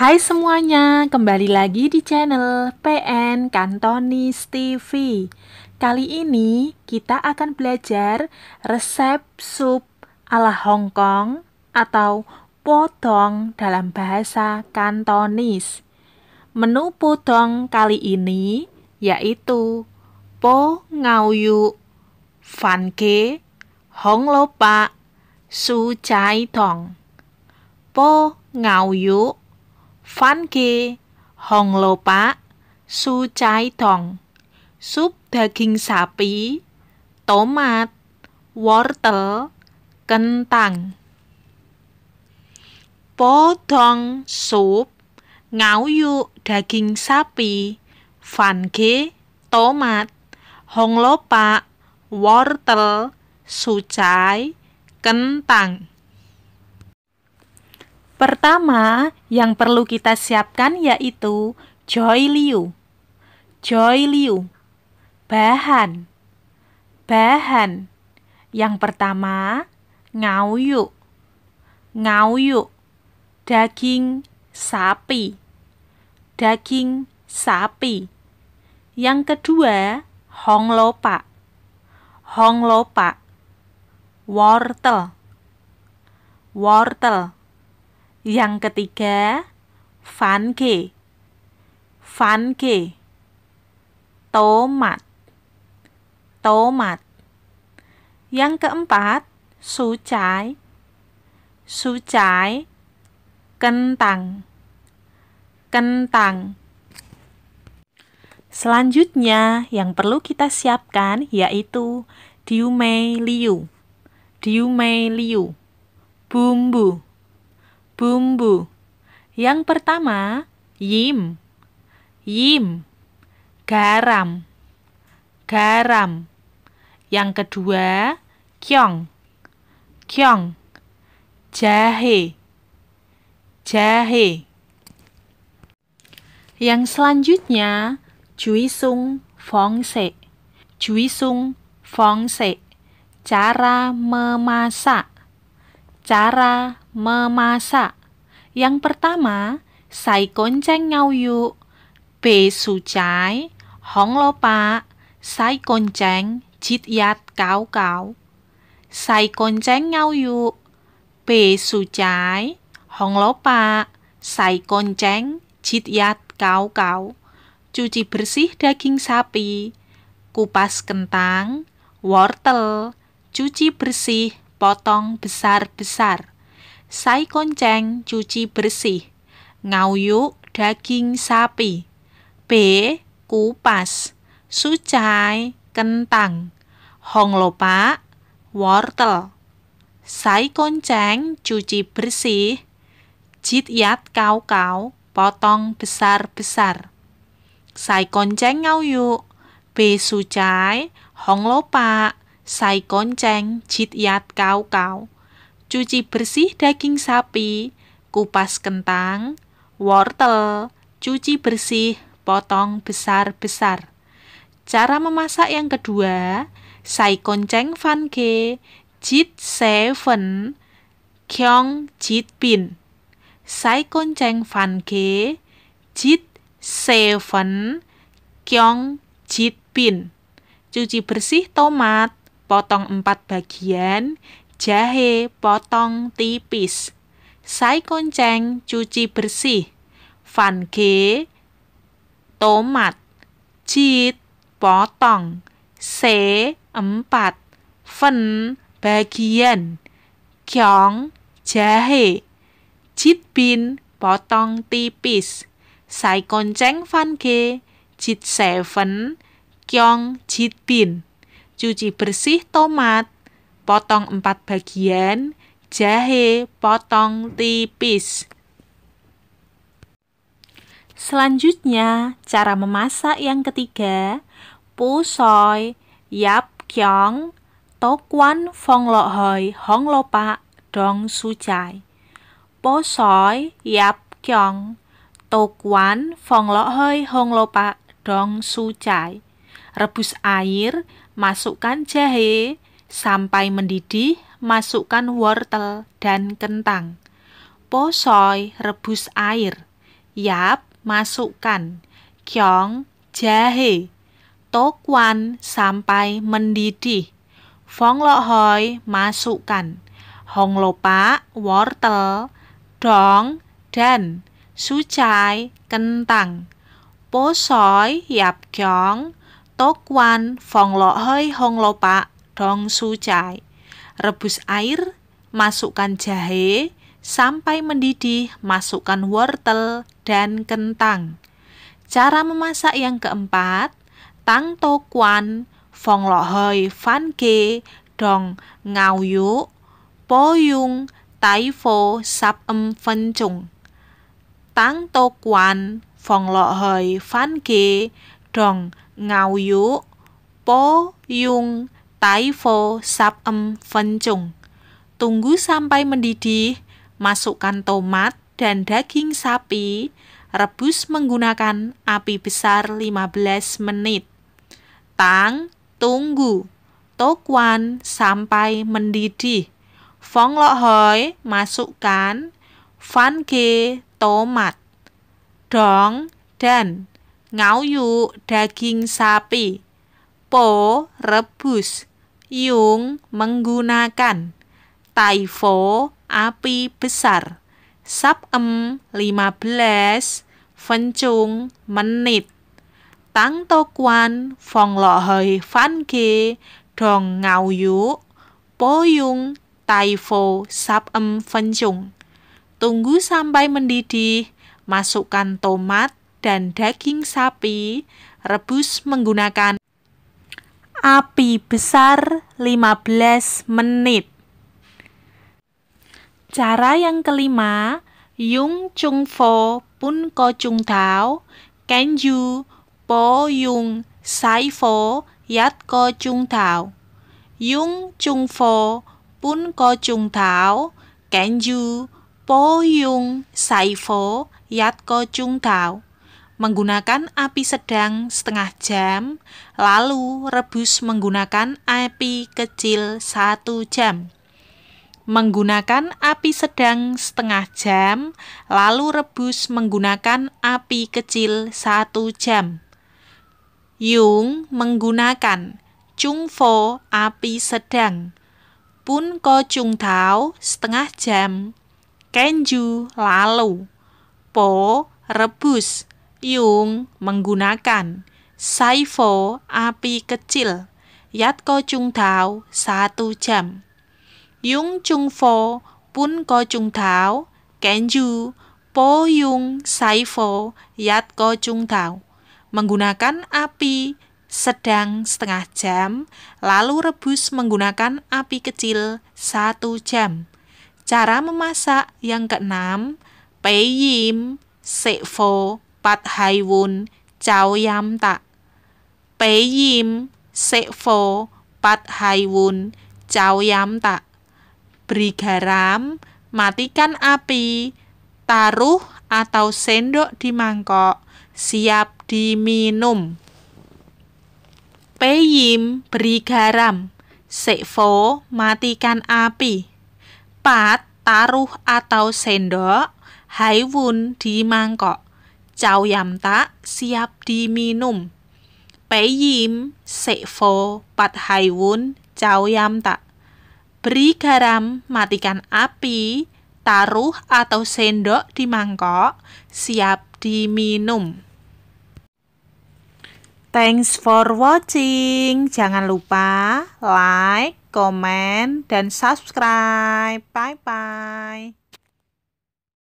Hai semuanya, kembali lagi di channel PN Kantonis TV. Kali ini kita akan belajar resep sup ala Hong Kong atau potong dalam bahasa Kantonis. Menu potong kali ini yaitu po ngauyu, fanke, hong lopa, su chai tong. Po ngauyu Fan ke Hong lopak Su cai tong Sup daging sapi Tomat Wortel Kentang Po tong sup Ngau yuk daging sapi Fan ke Tomat Hong Wortel Su Kentang Pertama, yang perlu kita siapkan yaitu joy liu. Joy liu. Bahan. Bahan. Yang pertama, ngau yuk ngau yuk Daging sapi. Daging sapi. Yang kedua, hong lopa honglopa. Honglopa. Wortel. Wortel yang ketiga, fanke. Fanke. Tomat. Tomat. Yang keempat, sucai. Sucai. Kentang. Kentang. Selanjutnya, yang perlu kita siapkan yaitu diumei liu. Diumei liu. Bumbu bumbu. Yang pertama, yim. Yim. Garam. Garam. Yang kedua, kyong. Kyong. Jahe. Jahe. Yang selanjutnya, juisung fongse. Juisung fongse. Cara memasak. Cara memasak. Yang pertama, sai ngau yuk. be sucai, hong lopa, sai konceng jit yat kau kau. Sai ngau yuk. be sucai, hong lopa, sai konceng jit yat kau kau. Cuci bersih daging sapi, kupas kentang, wortel, cuci bersih, potong besar-besar sai konceng cuci bersih, ngauyuk daging sapi, b kupas, sucai kentang, hong honglopa wortel, sai konceng cuci bersih, yat kau-kau potong besar-besar, sai konceng ngauyuk, b sucai hong honglopa sai konceng yat kau-kau cuci bersih daging sapi, kupas kentang, wortel, cuci bersih, potong besar-besar. Cara memasak yang kedua, sai konceng ke, jit seven, kyong jit bin. Sai konceng ke, jit seven, kyong jit pin. Cuci bersih tomat, potong empat bagian, jahe potong tipis, sai konceng cuci bersih, ge tomat, jit potong, se empat, fen bagian, kyong jahe, bin potong tipis, sai konceng ge. jit seven, kyong bin, cuci bersih tomat, potong empat bagian, jahe potong tipis. Selanjutnya, cara memasak yang ketiga, pusoi, yap kyong, tokwan fong lo hoi, hong lo pak, dong Chai. Pusoi, yap kyong, tokwan fong lo hoi, hong lo pak, dong Chai. Rebus air, masukkan jahe, Sampai mendidih, masukkan wortel dan kentang. Posoy rebus air. Yap, masukkan. Kyong, jahe. Tokwan sampai mendidih. Fonglohoy masukkan. Honglopa, wortel. Dong, dan. Sucai, kentang. Posoy, kyong. Tokwan, fonglohoy, honglopa, dong sucai. Rebus air, masukkan jahe, sampai mendidih masukkan wortel dan kentang. Cara memasak yang keempat, tang to kuan, fong hoi fan ke, dong ngau yuk, po yung, tai fo sap em fen chung. Tang to kuan, fong hoi fan ke, dong ngau yuk, po poyung, Tai Fo Sap Em fen Chung. Tunggu sampai mendidih, masukkan tomat dan daging sapi, rebus menggunakan api besar 15 menit. Tang, tunggu. Tokwan sampai mendidih. Fong Lok Hoi, masukkan. Fan Ge, tomat. Dong, dan. Ngau Yu, daging sapi. Po, rebus. Yung menggunakan Taifo api besar Sabem 15 Fencung menit Tang kwan fong Lo Hoi fan Ke Dong ngau Yu Po Yung Taifo em Fencung Tunggu sampai mendidih Masukkan tomat dan daging sapi rebus menggunakan api besar 15 menit. Cara yang kelima, Yung Chung Fo Pun Ko Chung Tao, Ken Ju Po Yung Sai Fo Yat Ko Chung Tao. Yung Chung Fo Pun Ko Chung Tao, Ken Ju Po Yung Sai Fo Yat Ko Chung Tao menggunakan api sedang setengah jam, lalu rebus menggunakan api kecil satu jam. Menggunakan api sedang setengah jam, lalu rebus menggunakan api kecil satu jam. Yung menggunakan Chungfo api sedang, Pun Ko Chung Tao setengah jam, Kenju lalu, Po rebus Yung menggunakan Saifo api kecil yat ko Chung tau satu jam. Yung Chung Fo Pun Ko Chung tau Kenju Po Yung Saifo yat ko Chung tau menggunakan api sedang setengah jam, lalu rebus menggunakan api kecil satu jam. Cara memasak yang keenam, peyim, sefo 拔係換走音特，俾厭食貨拔係換走音特。Beri garam, matikan api, taruh atau sendok di mangkok, siap diminum. Peyim, beri garam. Sekfo, matikan api. Pat, taruh atau sendok. Haiwun, di mangkok yam ta siap diminum. se fo pat wun, jau yam tak. Beri garam, matikan api, taruh atau sendok di mangkok, siap diminum. Thanks for watching. Jangan lupa like, comment, dan subscribe. Bye-bye.